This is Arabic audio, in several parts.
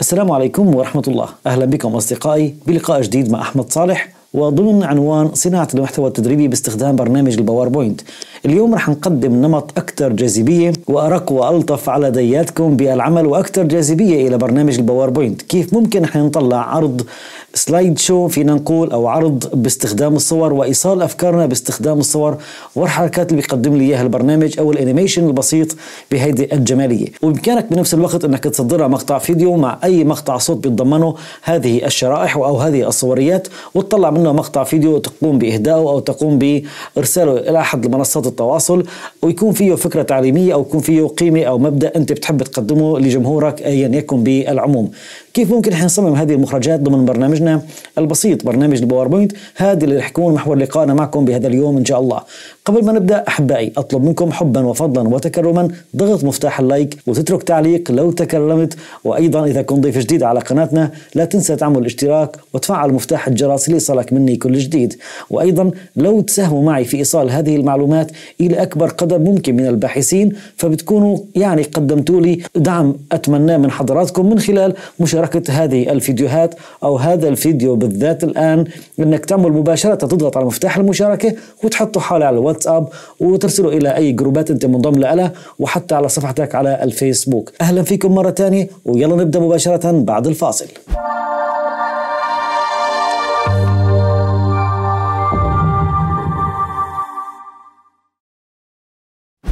السلام عليكم ورحمة الله أهلا بكم أصدقائي بلقاء جديد مع أحمد صالح وضمن عنوان صناعة المحتوى التدريبي باستخدام برنامج الباوربوينت اليوم رح نقدم نمط أكثر جاذبية وأرق وألطف على دياتكم بالعمل وأكثر جاذبية إلى برنامج الباوربوينت كيف ممكن نحن نطلع عرض سلايد شو فينا نقول أو عرض باستخدام الصور وإيصال أفكارنا باستخدام الصور والحركات اللي بيقدم لي إياها البرنامج أو الأنيميشن البسيط بهيدي الجمالية وبإمكانك بنفس الوقت أنك تصدرها مقطع فيديو مع أي مقطع صوت بيتضمنه هذه الشرائح أو هذه الصوريات وتطلع لنا مقطع فيديو تقوم باهدائه او تقوم بارساله الى احد منصات التواصل ويكون فيه فكره تعليميه او يكون فيه قيمه او مبدا انت بتحب تقدمه لجمهورك ايا يكن بالعموم كيف ممكن احنا نصمم هذه المخرجات ضمن برنامجنا البسيط برنامج الباوربوينت هذا اللي رح يكون محور لقائنا معكم بهذا اليوم ان شاء الله قبل ما نبدا احبائي اطلب منكم حبا وفضلا وتكرما ضغط مفتاح اللايك وتترك تعليق لو تكرمت وايضا اذا كنت ضيف جديد على قناتنا لا تنسى تعمل الاشتراك وتفعل مفتاح الجرس ليصلك مني كل جديد وايضا لو تساهموا معي في ايصال هذه المعلومات الى اكبر قدر ممكن من الباحثين فبتكونوا يعني قدمتوا لي دعم اتمناه من حضراتكم من خلال مشاركة حركه هذه الفيديوهات او هذا الفيديو بالذات الان انك تعمل مباشره تضغط على مفتاح المشاركه وتحطه حاله على الواتساب وترسله الى اي جروبات انت منضم لها وحتى على صفحتك على الفيسبوك اهلا فيكم مره ثانيه ويلا نبدا مباشره بعد الفاصل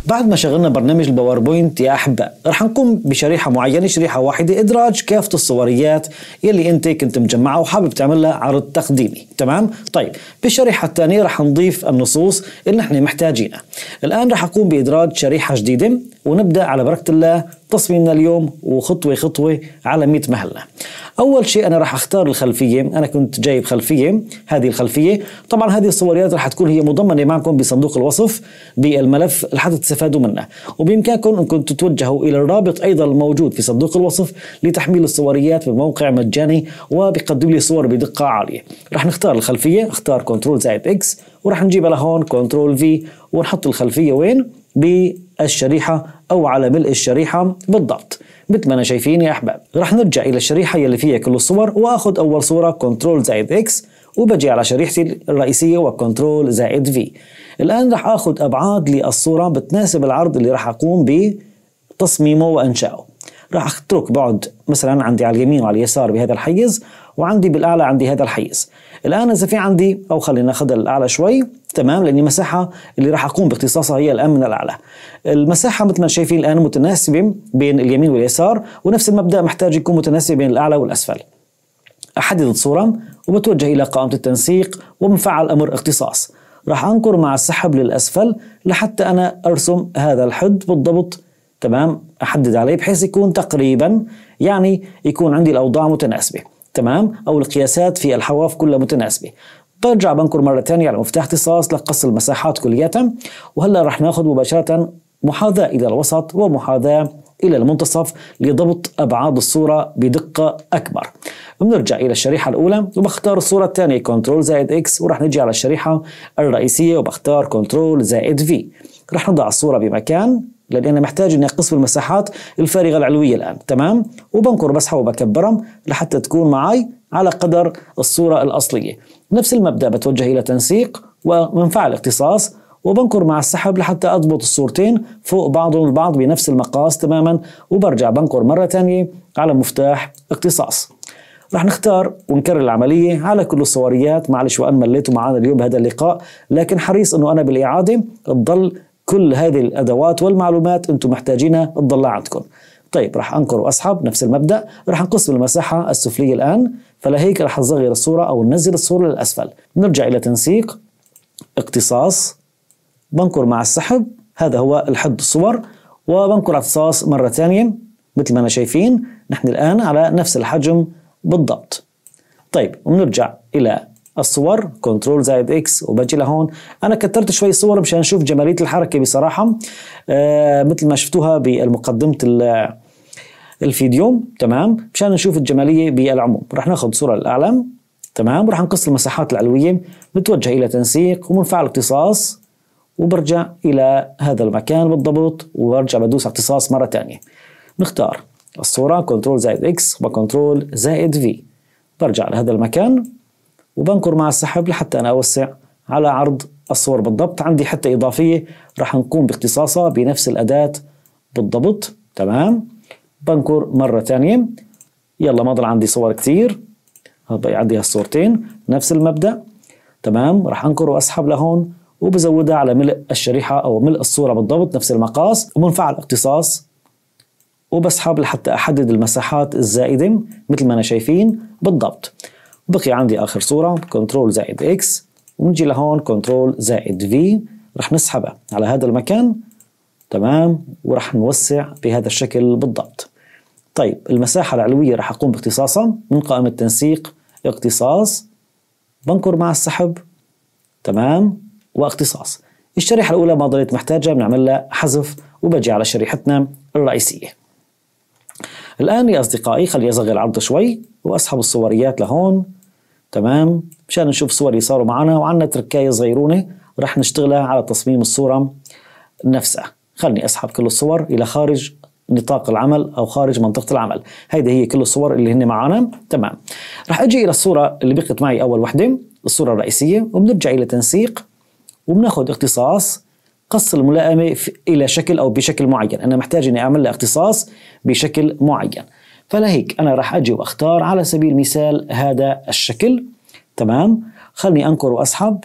بعد ما شغلنا برنامج الباوربوينت يا أحباء رح نقوم بشريحة معينة شريحة واحدة إدراج كافة الصوريات يلي أنت كنت مجمعها وحابب تعملها عرض تقديمي تمام؟ طيب بالشريحة الثانية رح نضيف النصوص اللي نحن محتاجينها الآن رح أقوم بإدراج شريحة جديدة ونبدأ على بركة الله تصميمنا اليوم وخطوة خطوة على 100 مهلة اول شيء انا راح اختار الخلفيه انا كنت جايب خلفيه هذه الخلفيه طبعا هذه الصوريات راح تكون هي مضمنه معكم بصندوق الوصف بالملف لحتى تستفادوا منها وبامكانكم انكم تتوجهوا الى الرابط ايضا الموجود في صندوق الوصف لتحميل الصوريات بموقع مجاني وبقدم لي صور بدقه عاليه راح نختار الخلفيه اختار كنترول زائد اكس وراح نجيبها لهون كنترول في ونحط الخلفيه وين بالشريحه او على ملء الشريحه بالضبط مثل ما انا شايفين يا احباب راح نرجع إلى الشريحة يلي فيها كل الصور وآخذ أول صورة كنترول زائد إكس وبجي على شريحتي الرئيسية وكنترول زائد في الآن راح آخذ أبعاد للصورة بتناسب العرض اللي راح أقوم بتصميمه وإنشائه راح اترك بعد مثلا عندي على اليمين وعلى اليسار بهذا الحيز وعندي بالاعلى عندي هذا الحيز الان اذا في عندي او خلينا ناخذها للاعلى شوي تمام لاني المساحة اللي راح أقوم باختصاصها هي الآن من الأعلى المساحة مثل ما شايفين الآن متناسبة بين اليمين واليسار ونفس المبدأ محتاج يكون متناسب بين الأعلى والأسفل أحدد الصورة وبتوجه إلى قائمة التنسيق ومفعل أمر اختصاص راح أنقر مع السحب للأسفل لحتى أنا أرسم هذا الحد بالضبط تمام أحدد عليه بحيث يكون تقريبا يعني يكون عندي الأوضاع متناسبة تمام أو القياسات في الحواف كلها متناسبة برجع بنكر مرة ثانية على مفتاح اختصاص لقص المساحات كلية وهلا رح ناخذ مباشرة محاذاة إلى الوسط ومحاذاة إلى المنتصف لضبط أبعاد الصورة بدقة أكبر بنرجع إلى الشريحة الأولى وبختار الصورة الثانية كنترول زائد إكس ورح نجي على الشريحة الرئيسية وبختار كنترول زائد في رح نضع الصورة بمكان لأني أنا محتاج إني أقص المساحات الفارغة العلوية الآن تمام وبنكر بسحة وبكبرهم لحتى تكون معي على قدر الصورة الأصلية نفس المبدأ بتوجه إلى تنسيق ومنفعل اختصاص وبنكر مع السحب لحتى أضبط الصورتين فوق بعضهم البعض بنفس المقاس تماما وبرجع بنكر مرة تانية على مفتاح اختصاص رح نختار ونكرر العملية على كل الصوريات معلش وأن مليتوا معنا اليوم بهذا اللقاء لكن حريص أنه أنا بالإعادة تضل كل هذه الأدوات والمعلومات أنتم محتاجينها تضل عندكم طيب رح أنكر وأسحب نفس المبدأ رح نقسم المساحة السفلية الآن فلهيك رح نصغر الصورة أو ننزل الصورة للأسفل نرجع إلى تنسيق اقتصاص بنكر مع السحب هذا هو الحد الصور وبنكر اقتصاص مرة ثانية مثل ما أنا شايفين نحن الآن على نفس الحجم بالضبط طيب ونرجع إلى الصور كنترول زائد اكس وبجي لهون انا كترت شوي الصور مشان اشوف جماليه الحركه بصراحه آه مثل ما شفتوها بمقدمه الفيديو تمام مشان نشوف الجماليه بالعموم رح ناخذ صوره للاعلام تمام ورح نقص المساحات العلويه نتوجه الى تنسيق ومنفعل اقتصاص وبرجع الى هذا المكان بالضبط وبرجع بدوس على اقتصاص مره ثانيه نختار الصوره كنترول زائد اكس وكنترول زائد في برجع لهذا المكان وبنكر مع السحب لحتى انا اوسع على عرض الصور بالضبط عندي حتى اضافيه رح نقوم باختصاصها بنفس الاداه بالضبط تمام بنكر مرة ثانية يلا ما ضل عندي صور هبقي عندي هالصورتين نفس المبدأ تمام راح انكر واسحب لهون وبزودها على ملء الشريحة أو ملء الصورة بالضبط نفس المقاس وبنفعل اقتصاص وبسحب لحتى أحدد المساحات الزائدة مثل ما أنا شايفين بالضبط بقي عندي آخر صورة كنترول زائد إكس ونجي لهون كنترول زائد في رح نسحبها على هذا المكان تمام ورح نوسع بهذا الشكل بالضبط طيب المساحة العلوية رح أقوم باختصاصها من قائمة تنسيق اقتصاص بنقر مع السحب تمام واختصاص الشريحة الأولى ما ضليت محتاجة بنعمل لها حذف وبجي على شريحتنا الرئيسية الآن يا أصدقائي خلي أصغر العرض شوي وأسحب الصوريات لهون تمام مشان نشوف الصور اللي صاروا معنا وعنا تركاية صغيرونة رح نشتغلها على تصميم الصورة نفسها خلني أسحب كل الصور إلى خارج نطاق العمل او خارج منطقه العمل هيدي هي كل الصور اللي هن معانا تمام رح اجي الى الصوره اللي بقت معي اول وحده الصوره الرئيسيه وبنرجع الى تنسيق وبناخذ اختصاص قص الملائمه الى شكل او بشكل معين انا محتاج اني اعمل لها اختصاص بشكل معين فلهيك انا رح اجي واختار على سبيل المثال هذا الشكل تمام خلني انكر واسحب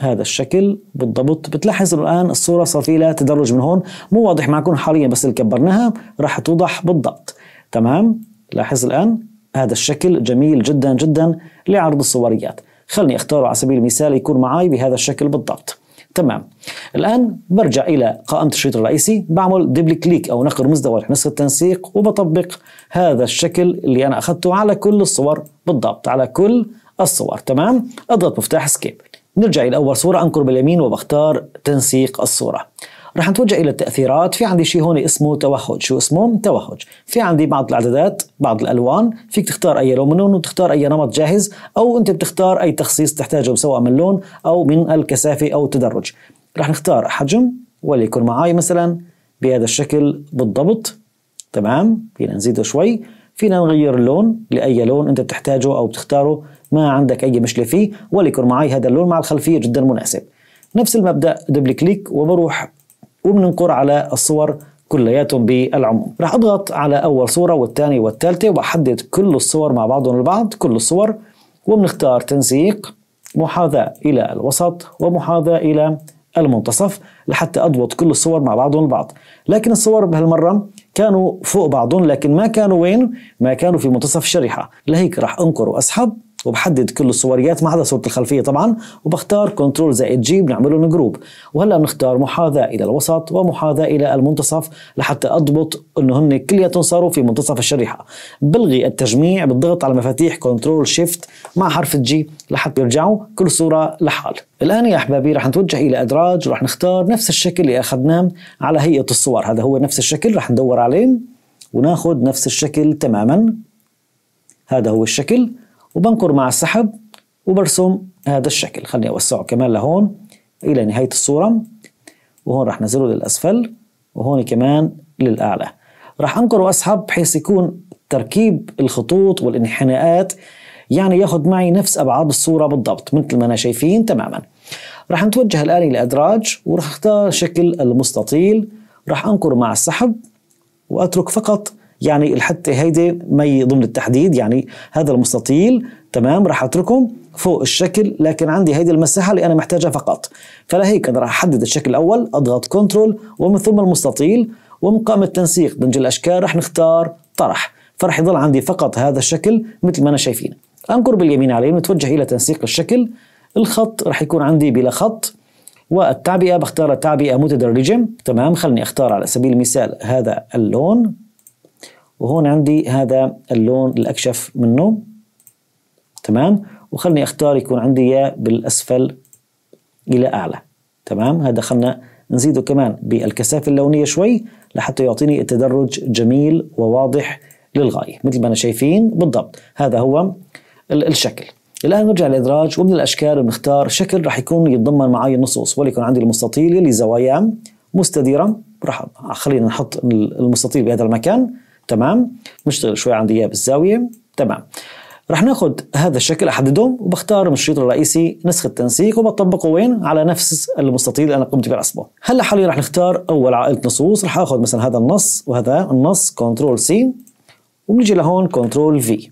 هذا الشكل بالضبط بتلاحظ انه الان الصوره صار في لها تدرج من هون مو واضح معكم حاليا بس اللي كبرناها راح توضح بالضبط تمام لاحظ الان هذا الشكل جميل جدا جدا لعرض الصوريات خلني اختاره على سبيل المثال يكون معي بهذا الشكل بالضبط تمام الان برجع الى قائمه الشريط الرئيسي بعمل دبل كليك او نقر مزدوج نسخ التنسيق وبطبق هذا الشكل اللي انا اخذته على كل الصور بالضبط على كل الصور تمام اضغط مفتاح سكيب نرجع إلى أول صورة أنقر باليمين وبختار تنسيق الصورة رح نتوجه إلى التأثيرات في عندي شيء هون اسمه توهج شو اسمه؟ توهج في عندي بعض الإعدادات بعض الألوان فيك تختار أي لون منهم وتختار أي نمط جاهز أو أنت بتختار أي تخصيص تحتاجه سواء من لون أو من الكثافة أو التدرج رح نختار حجم وليكن معي مثلا بهذا الشكل بالضبط تمام فينا نزيده شوي فينا نغير اللون لاي لون انت بتحتاجه او بتختاره ما عندك اي مشكله فيه وليكن معي هذا اللون مع الخلفيه جدا مناسب نفس المبدا دبل كليك وبروح وبننقر على الصور كلياتهم بالعموم راح اضغط على اول صوره والثانيه والثالثه واحدد كل الصور مع بعضهم البعض كل الصور وبنختار تنسيق محاذاه الى الوسط ومحاذاه الى المنتصف لحتى أضبط كل الصور مع بعضهم البعض لكن الصور بهالمرة كانوا فوق بعضهم لكن ما كانوا وين ما كانوا في منتصف الشريحة لهيك راح أنقر وأسحب وبحدد كل الصوريات ما عدا صوره الخلفيه طبعا وبختار كنترول زائد جي بنعملهم جروب وهلا بنختار محاذاه الى الوسط ومحاذاه الى المنتصف لحتى اضبط انه هن كلياتهم صاروا في منتصف الشريحه بلغي التجميع بالضغط على مفاتيح كنترول شيفت مع حرف الجي لحتى يرجعوا كل صوره لحال الآن يا أحبابي رح نتوجه إلى أدراج ورح نختار نفس الشكل اللي أخذناه على هيئة الصور هذا هو نفس الشكل رح ندور عليه وناخذ نفس الشكل تماما هذا هو الشكل وبنقر مع السحب وبرسم هذا الشكل خليني أوسعه كمان لهون إلى نهاية الصورة وهون راح نزله للأسفل وهون كمان للأعلى راح أنقر وأسحب بحيث يكون تركيب الخطوط والانحناءات يعني ياخذ معي نفس أبعاد الصورة بالضبط مثل ما أنا شايفين تماما راح نتوجه الآن إلى أدراج وراح أختار شكل المستطيل راح أنقر مع السحب وأترك فقط يعني الحته هيدي مي ضمن التحديد يعني هذا المستطيل تمام راح اتركه فوق الشكل لكن عندي هيدي المساحه اللي انا محتاجها فقط فلهيك انا راح احدد الشكل الاول اضغط كنترول ومن ثم المستطيل ومن قائمه التنسيق دمج الاشكال راح نختار طرح فراح يضل عندي فقط هذا الشكل مثل ما انا شايفين انقر باليمين عليه نتوجه الى تنسيق الشكل الخط راح يكون عندي بلا خط والتعبئه بختار التعبئه متدرجه تمام خلني اختار على سبيل المثال هذا اللون وهون عندي هذا اللون الأكشف منه تمام وخلني أختار يكون عندي إياه بالأسفل إلى أعلى تمام هذا خلنا نزيده كمان بالكثافة اللونية شوي لحتى يعطيني التدرج جميل وواضح للغاية مثل ما أنا شايفين بالضبط هذا هو الشكل الآن نرجع للإدراج ومن الأشكال بنختار شكل راح يكون يتضمن معي النصوص وليكن عندي المستطيل اللي زواياه مستديرة راح خلينا نحط المستطيل بهذا المكان تمام بنشتغل شوي عند اياه بالزاويه تمام رح ناخذ هذا الشكل احدده وبختار من الشريط الرئيسي نسخه التنسيق وبطبقه وين على نفس المستطيل اللي انا قمت برسمه هلا حاليا رح نختار اول عائله نصوص رح اخذ مثلا هذا النص وهذا النص كنترول سي وبنيجي لهون كنترول في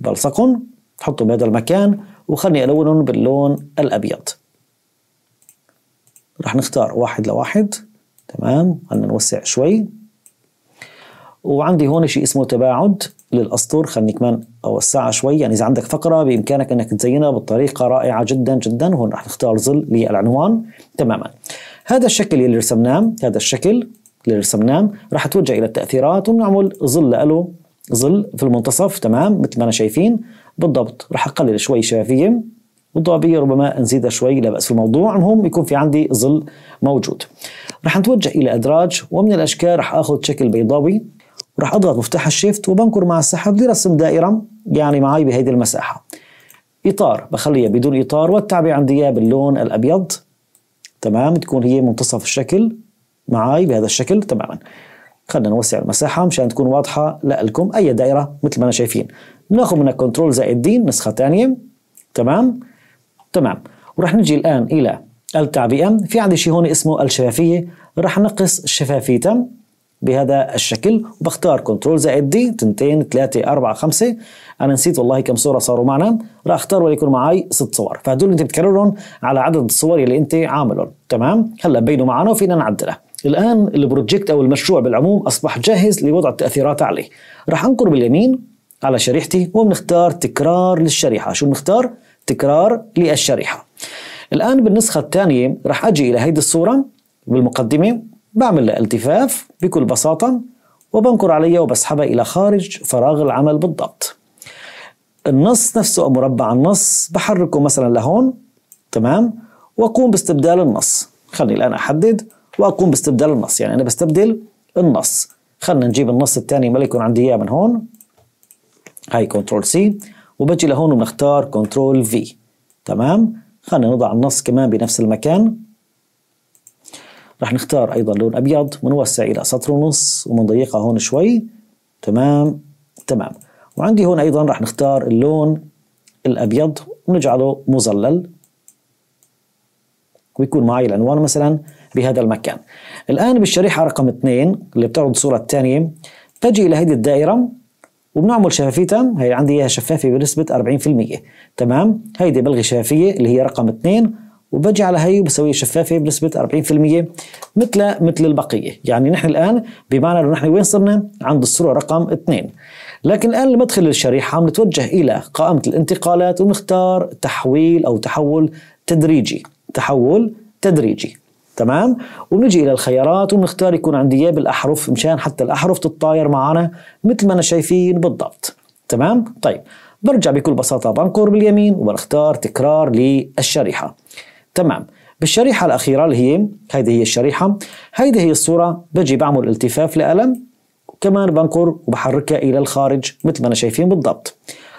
بلصقهم بحطهم بهذا المكان وخلني الونهم باللون الابيض رح نختار واحد لواحد تمام خلينا نوسع شوي وعندي هون شيء اسمه تباعد للاسطر خلني كمان اوسعها شوي يعني اذا عندك فقره بامكانك انك تزينها بطريقه رائعه جدا جدا هون رح نختار ظل للعنوان تماما هذا الشكل اللي رسمناه هذا الشكل اللي رسمناه رح اتوجه الى التاثيرات وبنعمل ظل له ظل في المنتصف تمام مثل ما انا شايفين بالضبط رح اقلل شوي شفافيه والضبابيه ربما نزيدها شوي لا باس في الموضوع المهم يكون في عندي ظل موجود رح نتوجه الى ادراج ومن الاشكال رح اخذ شكل بيضاوي راح اضغط مفتاح الشيفت وبنقر مع السحب لرسم دائره يعني معي بهذه المساحه اطار بخليها بدون اطار والتعبئه عندي اياه باللون الابيض تمام تكون هي منتصف الشكل معي بهذا الشكل تماما خلينا نوسع المساحه مشان تكون واضحه لكم اي دائره مثل ما انا شايفين ناخذ من كنترول زائد دي نسخه ثانيه تمام تمام وراح نجي الان الى التعبئه في عندي شيء هون اسمه الشفافيه راح نقص شفافيتها بهذا الشكل وبختار كنترول زائد دي تنتين ثلاثة أربعة خمسة أنا نسيت والله كم صورة صاروا معنا راح أختار وليكن معي ست صور فهدول أنت بتكررهم على عدد الصور اللي أنت عاملهم تمام هلا بينوا معنا وفينا نعدلها الآن البروجكت أو المشروع بالعموم أصبح جاهز لوضع التأثيرات عليه راح أنقر باليمين على شريحتي وبنختار تكرار للشريحة شو بنختار؟ تكرار للشريحة الآن بالنسخة الثانية راح أجي إلى هيدي الصورة بالمقدمة بعمل لها التفاف بكل بساطة وبنكر عليها وبسحبها إلى خارج فراغ العمل بالضبط النص نفسه أو مربع النص بحركه مثلا لهون تمام وأقوم باستبدال النص خلني الآن أحدد وأقوم باستبدال النص يعني أنا بستبدل النص خلنا نجيب النص الثاني ما يكون عندي إياه من هون هاي كنترول سي وبجي لهون وبنختار كنترول في تمام خلينا نضع النص كمان بنفس المكان رح نختار أيضا لون أبيض ونوسع إلى سطر ونص ومنضيقها هون شوي تمام تمام وعندي هون أيضا رح نختار اللون الأبيض ونجعله مظلل ويكون معي العنوان مثلا بهذا المكان الآن بالشريحة رقم 2 اللي بتعرض الصورة الثانية بتجي إلى هذه الدائرة وبنعمل شفافيتها هي عندي اياها شفافه بنسبه 40% تمام هيدي بلغي شفافيه اللي هي رقم 2 وبجي على هي وبسويها شفافه بنسبه 40% مثل مثل البقيه، يعني نحن الان بمعنى انه نحن وين صرنا؟ عند الصوره رقم اثنين. لكن الان لمدخل الشريحه بنتوجه الى قائمه الانتقالات ونختار تحويل او تحول تدريجي، تحول تدريجي. تمام؟ ونجي الى الخيارات وبنختار يكون عندي اياه بالاحرف مشان حتى الاحرف تتطاير معنا مثل ما انا شايفين بالضبط. تمام؟ طيب برجع بكل بساطه بنقر باليمين وبختار تكرار للشريحه. تمام بالشريحة الأخيرة اللي هي هيدي هي الشريحة هيدي هي الصورة بجي بعمل التفاف لألم كمان بنقر وبحركها إلى الخارج مثل ما أنا شايفين بالضبط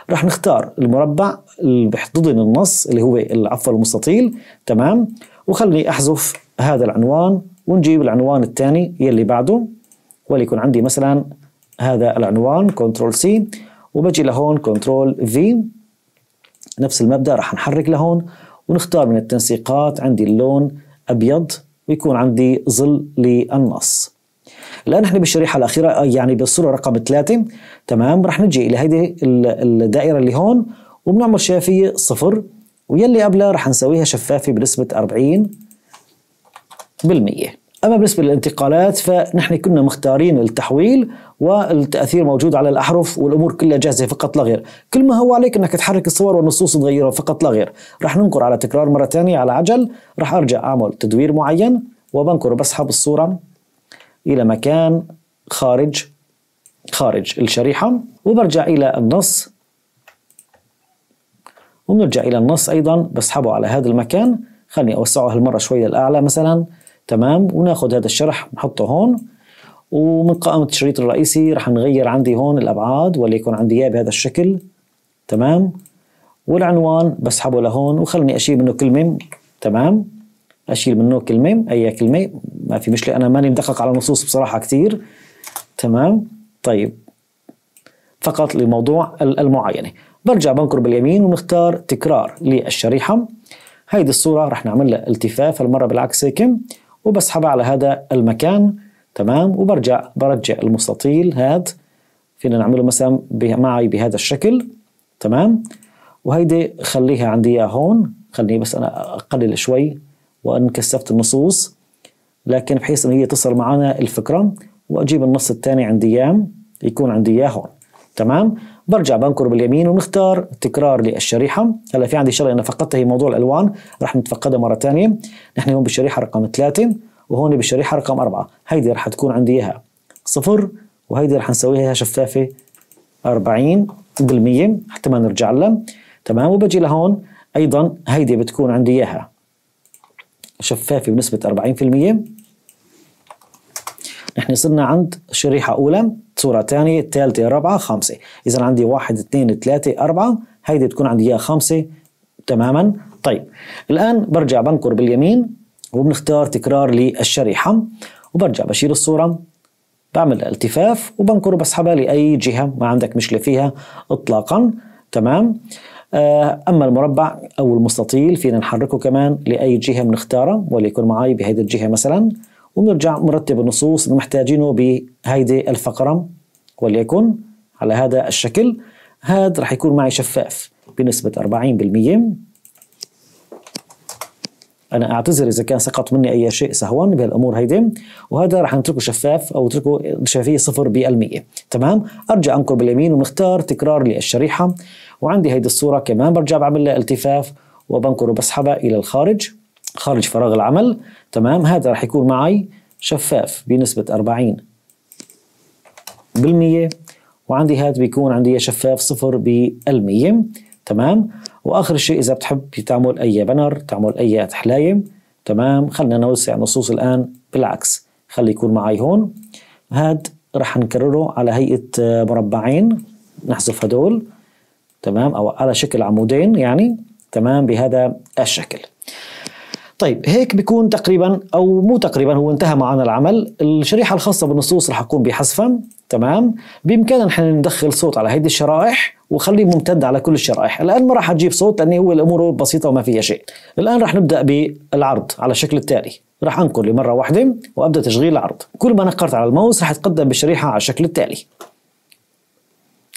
رح نختار المربع اللي بحضن النص اللي هو عفوا المستطيل تمام وخلني أحذف هذا العنوان ونجيب العنوان الثاني يلي بعده وليكن عندي مثلا هذا العنوان كنترول سي وبجي لهون كنترول في نفس المبدا رح نحرك لهون ونختار من التنسيقات عندي اللون أبيض ويكون عندي ظل للنص الآن نحن بالشريحة الأخيرة آه، يعني بالصورة رقم ثلاثة تمام رح نجي إلى هذه الدائرة اللي هون وبنعمل شفافية صفر ويلي قبلها رح نسويها شفافة بنسبة 40 بالمئة أما بالنسبة للانتقالات فنحن كنا مختارين التحويل والتأثير موجود على الأحرف والأمور كلها جاهزة فقط لا غير كل ما هو عليك أنك تحرك الصور والنصوص تغيرها فقط لا غير راح ننقر على تكرار مرة ثانية على عجل راح أرجع أعمل تدوير معين وبنقر بسحب الصورة إلى مكان خارج خارج الشريحة وبرجع إلى النص ونرجع إلى النص أيضا بسحبه على هذا المكان خلني أوسعه هالمرة شوية للأعلى مثلا تمام وناخذ هذا الشرح نحطه هون ومن قائمة الشريط الرئيسي رح نغير عندي هون الأبعاد وليكن عندي إياه بهذا الشكل تمام والعنوان بسحبه لهون وخلني أشيل منه كلمة تمام أشيل منه كلمة أي كلمة ما في مشكلة أنا ماني مدقق على النصوص بصراحة كثير تمام طيب فقط لموضوع المعاينة برجع بنكر باليمين ونختار تكرار للشريحة هيدي الصورة رح نعمل لها التفاف المرة بالعكس هيك وبسحبها على هذا المكان تمام وبرجع برجع المستطيل هاد فينا نعمله مثلا معي بهذا الشكل تمام وهيدي خليها عندي اياها هون خليني بس انا اقلل شوي وان كثفت النصوص لكن بحيث ان هي تصل معنا الفكره واجيب النص الثاني عندي اياه يكون عندي اياه هون تمام برجع بنكر باليمين وبنختار تكرار للشريحه هلا في عندي شغله انا فقدتها هي موضوع الالوان رح نتفقدها مره ثانيه نحن هون بالشريحه رقم 3 وهون بالشريحه رقم 4 هيدي رح تكون عندي اياها صفر وهيدي رح نسويها شفافه 40 حتى ما نرجع لها تمام وبجي لهون ايضا هيدي بتكون عندي اياها شفافه بنسبه 40% نحن صرنا عند شريحة أولى صورة ثانية ثالثة رابعة خمسة إذا عندي واحد اثنين ثلاثة أربعة هيدي تكون عندي إياها خمسة تماما طيب الآن برجع بنكر باليمين وبنختار تكرار للشريحة وبرجع بشيل الصورة بعمل التفاف وبنكر وبسحبها لأي جهة ما عندك مشكلة فيها إطلاقا تمام آه، أما المربع أو المستطيل فينا نحركه كمان لأي جهة بنختارها وليكن معي بهيدي الجهة مثلا ونرجع مرتب النصوص اللي محتاجينه بهيدي الفقرة وليكن على هذا الشكل هذا رح يكون معي شفاف بنسبة 40% أنا أعتذر إذا كان سقط مني أي شيء سهوا بهالأمور هيدي وهذا رح نتركه شفاف أو نتركه شفافية صفر بالمية تمام أرجع أنقر باليمين ونختار تكرار للشريحة وعندي هيدي الصورة كمان برجع بعمل لها التفاف وبنقر وبسحبها إلى الخارج خارج فراغ العمل تمام هذا راح يكون معي شفاف بنسبة 40 بالمية وعندي هذا بيكون عندي شفاف صفر بالمية تمام واخر شيء اذا بتحب تعمل اي بنر تعمل اي حلايه تمام خلينا نوسع نصوص الان بالعكس خلي يكون معي هون هاد رح نكرره على هيئه مربعين نحذف هدول تمام او على شكل عمودين يعني تمام بهذا الشكل طيب هيك بيكون تقريبا او مو تقريبا هو انتهى معنا العمل الشريحه الخاصه بالنصوص رح اقوم بحذفها تمام بامكاننا نحن ندخل صوت على هيدي الشرائح وخليه ممتد على كل الشرائح الان ما راح اجيب صوت لاني هو الامور بسيطه وما فيها شيء الان راح نبدا بالعرض على الشكل التالي راح انقل لمره واحده وابدا تشغيل العرض كل ما نقرت على الماوس راح تقدم بالشريحه على الشكل التالي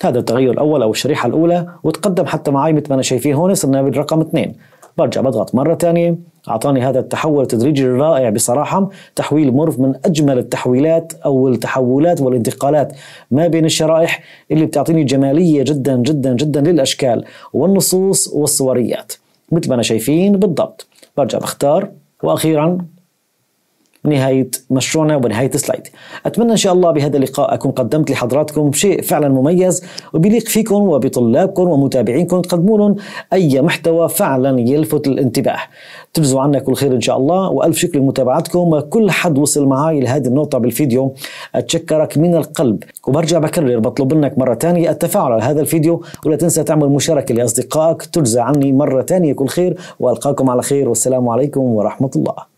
هذا التغير الاول او الشريحه الاولى وتقدم حتى معي مثل ما انا شايفين هون صرنا بالرقم 2 برجع بضغط مره ثانيه اعطاني هذا التحول التدريجي الرائع بصراحه تحويل مرف من اجمل التحويلات او التحولات والانتقالات ما بين الشرائح اللي بتعطيني جماليه جدا جدا جدا للاشكال والنصوص والصوريات مثل ما انا شايفين بالضبط برجع بختار واخيرا نهاية مشروعنا وبنهاية سلايد أتمنى إن شاء الله بهذا اللقاء أكون قدمت لحضراتكم شيء فعلا مميز وبيليق فيكم وبطلابكم ومتابعينكم تقدموا لهم أي محتوى فعلا يلفت الانتباه تبزوا عنا كل خير إن شاء الله وألف شكر لمتابعتكم وكل حد وصل معي لهذه النقطة بالفيديو أتشكرك من القلب وبرجع بكرر بطلب منك مرة ثانية التفاعل على هذا الفيديو ولا تنسى تعمل مشاركة لأصدقائك تجزى عني مرة ثانية كل خير وألقاكم على خير والسلام عليكم ورحمة الله